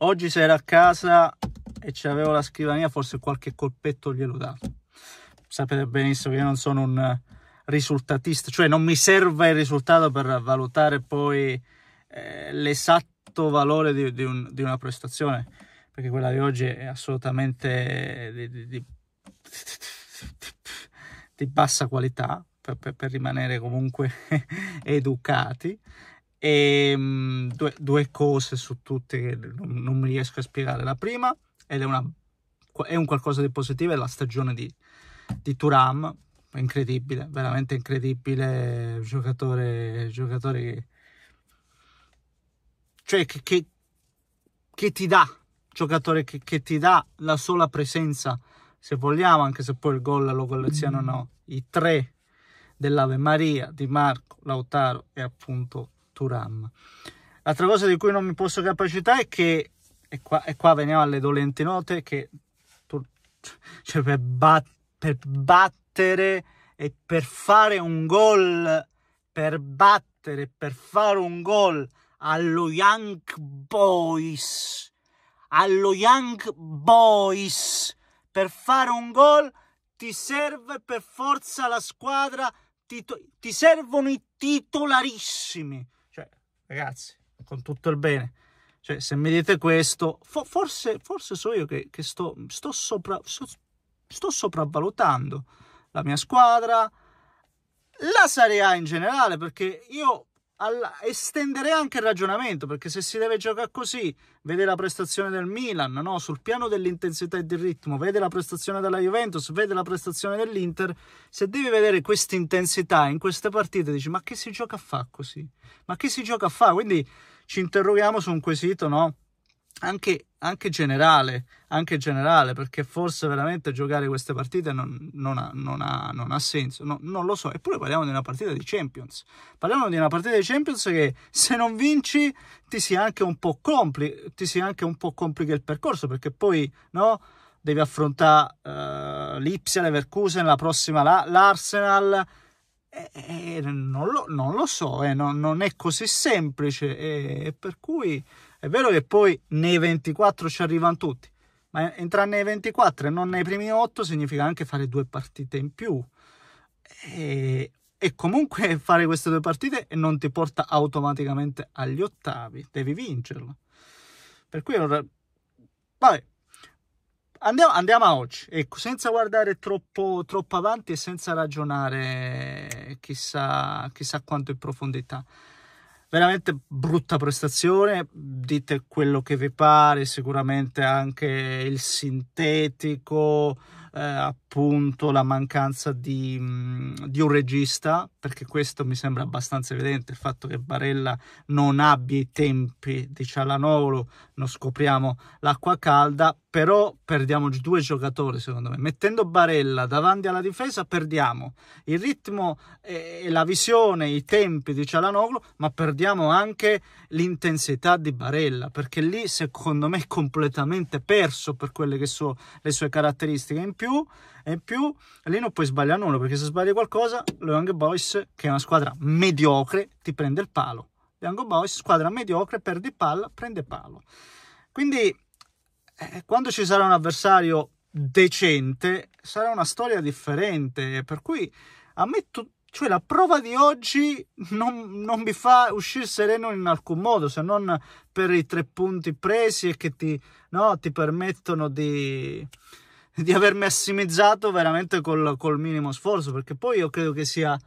Oggi se era a casa e c'avevo la scrivania, forse qualche colpetto glielo dato. Sapete benissimo che io non sono un risultatista, cioè non mi serve il risultato per valutare poi eh, l'esatto valore di, di, un, di, una prestazione, perché quella di oggi è assolutamente di, di bassa qualità, per, per, per rimanere comunque educati. E, ehm, due, due, cose su tutte che non, non, mi riesco a spiegare. La prima, ed è, una, è un qualcosa di positivo, è la stagione di, di Turam, incredibile, veramente incredibile giocatore, giocatore che, cioè che, che, che ti dà, giocatore che, che, ti dà la sola presenza, se vogliamo, anche se poi il gol lo collezionano no, mm. i tre dell'Ave Maria, Di Marco, Lautaro e appunto Turam. L'altra cosa di cui non mi posso capacitare è che, e qua, e qua veniamo alle dolenti note, che tu, cioè per, bat, per battere e per fare un gol, per battere, e per fare un gol allo Young Boys, allo Young Boys, per fare un gol ti serve per forza la squadra, ti, ti servono i titolarissimi ragazzi, con tutto il bene. Cioè, se mi dite questo, fo forse, forse, so io che, che sto, sto, sopra, so, sto sopravvalutando la mia squadra, la Serie A in generale, perché io alla, estendere anche il ragionamento perché se si deve giocare così vede la prestazione del Milan no? sul piano dell'intensità e del ritmo vede la prestazione della Juventus vede la prestazione dell'Inter se devi vedere questa intensità in queste partite dici ma che si gioca a fare così ma che si gioca a fa quindi ci interroghiamo su un quesito no? anche, anche, generale, anche generale, perché forse veramente giocare queste partite non, non, ha, non, ha, non ha, senso, no, non lo so. Eppure parliamo di una partita di Champions. Parliamo di una partita di Champions che se non vinci ti si anche un po', compli- ti si anche un po complica il percorso, perché poi no, devi affrontare uh, l'Ipsia, l'Everkusen, la prossima la- l'Arsenal eh, eh, non, lo, non, lo, so, eh, no, non è così semplice eh, per cui è vero che poi nei 24 ci arrivano tutti, ma entrare nei 24 e non nei primi 8 significa anche fare due partite in più e, eh, e comunque fare queste due partite non ti porta automaticamente agli ottavi, devi vincerlo. Per cui, allora... vabbè, Andiamo, andiamo, a oggi, ecco, senza guardare troppo, troppo avanti e senza ragionare chissà, chissà, quanto in profondità. Veramente brutta prestazione, dite quello che vi pare, sicuramente anche il sintetico, eh, appunto la mancanza di, di un regista, perché questo mi sembra abbastanza evidente, il fatto che Barella non abbia i tempi di Cialanolo, non scopriamo l'acqua calda, però perdiamo due giocatori secondo me. Mettendo Barella davanti alla difesa perdiamo il ritmo e la visione, i tempi di Cialanoglu, ma perdiamo anche l'intensità di Barella, perché lì secondo me è completamente perso per quelle che sono le sue caratteristiche. In più, in più lì non puoi sbagliare nulla, perché se sbagli qualcosa, lo Young Boys, che è una squadra mediocre, ti prende il palo. Young Boys, squadra mediocre, perdi palla, prende palo. Quindi eh, quando ci sarà un avversario decente, sarà una storia differente. Per cui a me tu, cioè, la prova di oggi non, non, mi fa uscire sereno in alcun modo, se non per i tre punti presi e che ti, no, ti permettono di di aver massimizzato veramente col, col, minimo sforzo perché poi io credo che sia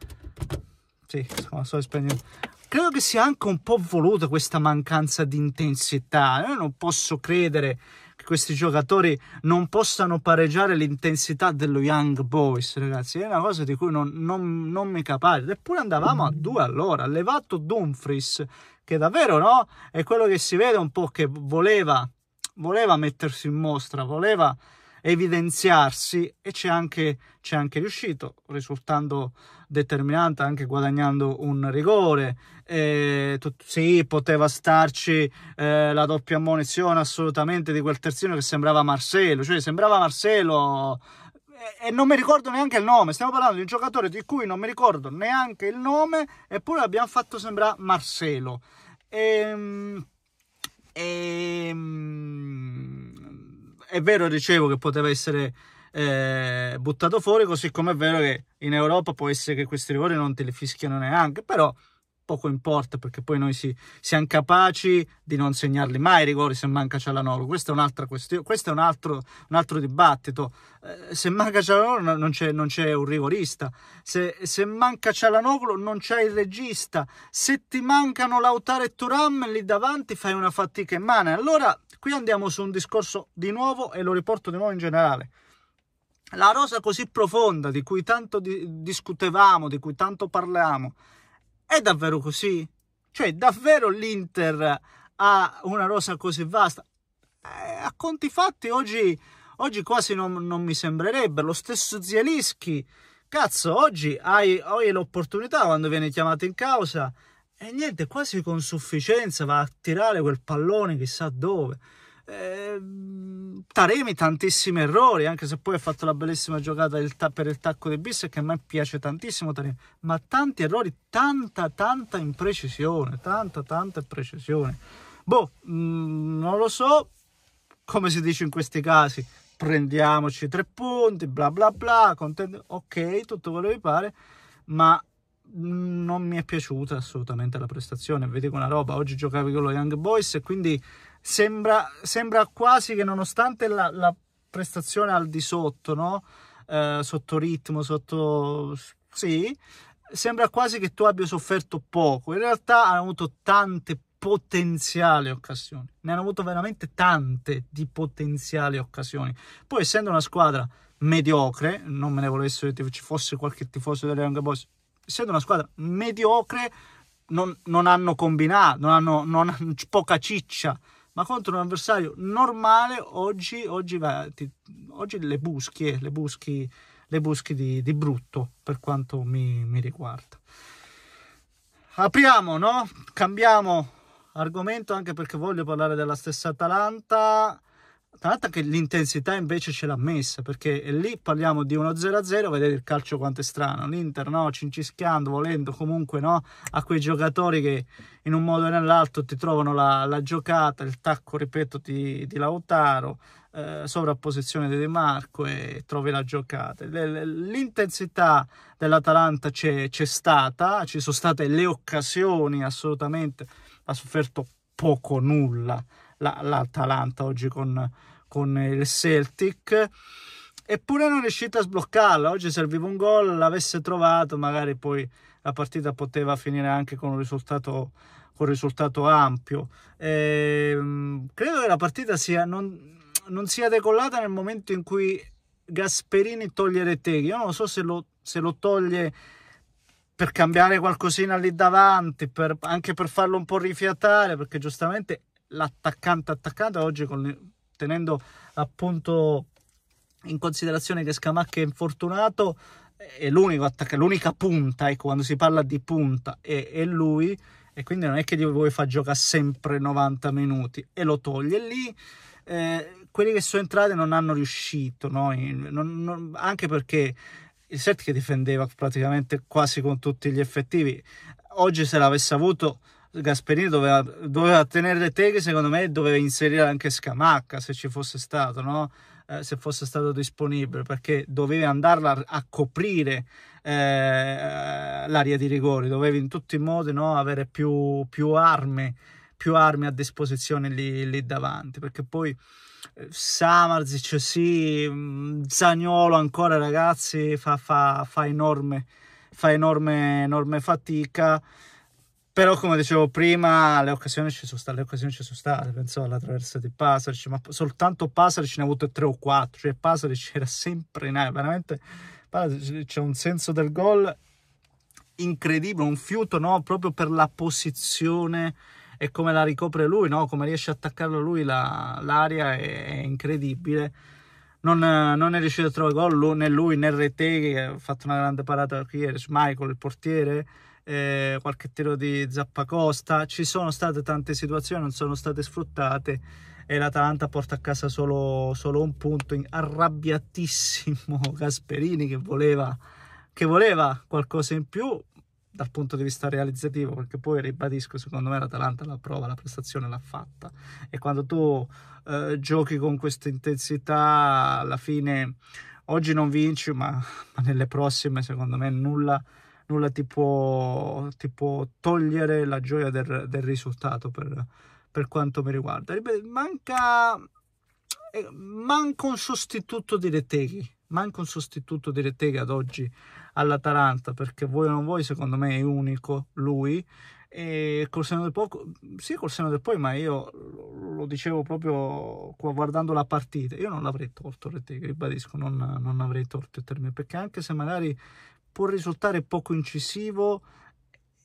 sì, insomma, sto spegnendo credo che sia anche un po' voluta questa mancanza di intensità. Io non posso credere che questi giocatori non possano pareggiare l'intensità dello Young Boys, ragazzi. È una cosa di cui non, non, non mi capisco. Eppure andavamo a due allora, levato Dumfries, che davvero no? È quello che si vede un po' che voleva, voleva mettersi in mostra, voleva evidenziarsi e c'è anche, c'è anche riuscito, risultando determinante anche guadagnando un rigore. Eh, tut- sì, poteva starci eh, la doppia ammonizione assolutamente di quel terzino che sembrava Marcello, cioè sembrava Marcello eh, e non mi ricordo neanche il nome. Stiamo parlando di un giocatore di cui non mi ricordo neanche il nome, eppure l'abbiamo fatto sembrare Marcelo. Ehm, ehm, è vero, dicevo, che poteva essere eh, buttato fuori, così come è vero che in Europa può essere che questi rigori non te li fischiano neanche, però poco importa perché poi noi si, siamo capaci di non segnarli mai i rigori se manca Cialanolo. Questa è un'altra questione, questo è un altro, un altro dibattito. Eh, se manca Cialanolo non c'è, non c'è un rigorista, se, se manca Cialanoglu non c'è il regista, se ti mancano Lautaro e Turam lì davanti fai una fatica immane. Allora qui andiamo su un discorso di nuovo e lo riporto di nuovo in generale. La rosa così profonda di cui tanto di, discutevamo, di cui tanto parliamo, è davvero così? Cioè, davvero l'Inter ha una rosa così vasta? Eh, a conti fatti, oggi, oggi quasi non, non, mi sembrerebbe. Lo stesso Zielischi, cazzo, oggi hai, hai l'opportunità quando viene chiamato in causa e niente, quasi con sufficienza va a tirare quel pallone chissà dove eh, Taremi tantissimi errori, anche se poi ha fatto la bellissima giocata per il tacco di Bis che a me piace tantissimo Taremi, ma tanti errori, tanta tanta imprecisione, tanta tanta imprecisione. Boh, mh, mm, non lo so, come si dice in questi casi, prendiamoci tre punti, bla bla bla, contento, ok, tutto quello che vi pare, ma non mi è piaciuta assolutamente la prestazione. Vedi una roba, oggi giocavi con lo Young Boys e quindi sembra, sembra quasi che nonostante la, la, prestazione al di sotto, no? Eh, sotto ritmo, sotto... sì, sembra quasi che tu abbia sofferto poco. In realtà hanno avuto tante potenziali occasioni, ne hanno avuto veramente tante di potenziali occasioni. Poi essendo una squadra mediocre, non me ne volessero che ci fosse qualche tifoso delle Young Boys, essendo una squadra mediocre, non, non hanno combinato, non hanno, non hanno, poca ciccia. Ma contro un avversario normale, oggi, oggi, va, ti, oggi le buschi, eh, le buschi, le buschi di, di, brutto, per quanto mi, mi riguarda. Apriamo, no? Cambiamo argomento anche perché voglio parlare della stessa Atalanta tra l'altro che l'intensità invece ce l'ha messa, perché lì parliamo di uno 0-0, vedete il calcio quanto è strano, l'Inter no, cincischiando, volendo comunque no, a quei giocatori che in un modo o nell'altro ti trovano la, la giocata, il tacco, ripeto, di, di Lautaro, eh, sovrapposizione di De Marco e trovi la giocata. L'intensità dell'Atalanta c'è, c'è stata, ci sono state le occasioni assolutamente, ha sofferto poco nulla l'Atalanta oggi con, con il Celtic eppure non riuscite a sbloccarla. Oggi serviva un gol, l'avesse trovato, magari poi la partita poteva finire anche con un risultato, con un risultato ampio. E, ehm, credo che la partita sia, non, non, sia decollata nel momento in cui Gasperini toglie Reteghi. Io non so se lo, se lo toglie per cambiare qualcosina lì davanti, per, anche per farlo un po' rifiatare, perché giustamente l'attaccante attaccante oggi con, tenendo appunto in considerazione che Scamacca è infortunato è l'unico attaccante, l'unica punta, ecco quando si parla di punta è, è lui e quindi non è che vuoi far giocare sempre 90 minuti e lo toglie lì eh, quelli che sono entrati non hanno riuscito no? non, non, anche perché il set che difendeva praticamente quasi con tutti gli effettivi oggi se l'avesse avuto Gasperini doveva, doveva tenere le teghe, secondo me doveva inserire anche Scamacca se ci fosse stato, no? eh, se fosse stato disponibile, perché dovevi andarla a coprire eh, l'area di rigore, dovevi in tutti i modi no? avere più, più, armi, più, armi, a disposizione lì, lì davanti, perché poi... Eh, Samarzic sì, mm, Zagnolo ancora ragazzi fa, fa, fa enorme, fa enorme, enorme fatica però come dicevo prima le occasioni ci sono state le occasioni ci sono state penso alla traversa di Pasaric ma soltanto Pasaric ne ha avute tre o quattro, cioè Pasaric era sempre in aria veramente c'è un senso del gol incredibile un fiuto no? proprio per la posizione e come la ricopre lui no? come riesce a attaccarlo lui l'aria è, è, incredibile non, non, è riuscito a trovare gol né lui né Rete che ha fatto una grande parata ieri Michael il portiere eh, qualche tiro di Zappacosta, ci sono state tante situazioni, non sono state sfruttate e l'Atalanta porta a casa solo, solo un punto, arrabbiatissimo Gasperini che voleva, che voleva qualcosa in più dal punto di vista realizzativo, perché poi ribadisco, secondo me l'Atalanta la prova, la prestazione l'ha fatta e quando tu eh, giochi con questa intensità alla fine oggi non vinci, ma, ma nelle prossime secondo me nulla nulla ti può, ti può togliere la gioia del, del risultato per, per, quanto mi riguarda. Manca, eh, manca un sostituto di Reteghi, manca un sostituto di Reteghi ad oggi all'Atalanta, perché voi o non voi, secondo me è unico lui. E col seno del poco, sì, col seno del poi, ma io lo dicevo proprio qua guardando la partita. Io non l'avrei tolto, Reteghi, ribadisco, non, non avrei tolto il termine perché anche se magari può risultare poco incisivo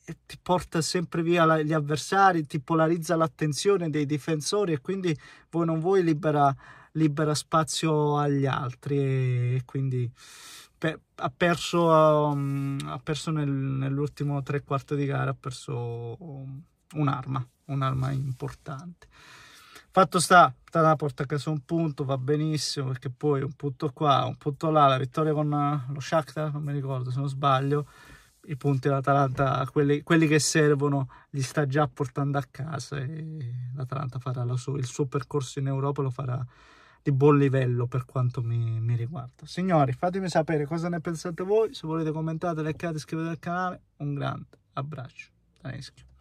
e ti porta sempre via la, gli avversari, ti polarizza l'attenzione dei difensori e quindi voi non vuoi libera, libera spazio agli altri e, e quindi pe, ha perso, um, ha perso nel, nell'ultimo tre quarti di gara, ha perso um, un'arma, un'arma importante. Fatto sta, Tana porta a casa un punto, va benissimo, perché poi un punto qua, un punto là, la vittoria con eh, lo Shakhtar, non mi ricordo se non sbaglio, i punti dell'Atalanta, quelli, quelli, che servono, li sta già portando a casa e l'Atalanta farà la sua, il suo percorso in Europa lo farà di buon livello per quanto mi, mi, riguarda. Signori, fatemi sapere cosa ne pensate voi, se volete commentate, leccate, iscrivetevi al canale, un grande abbraccio da Neschio.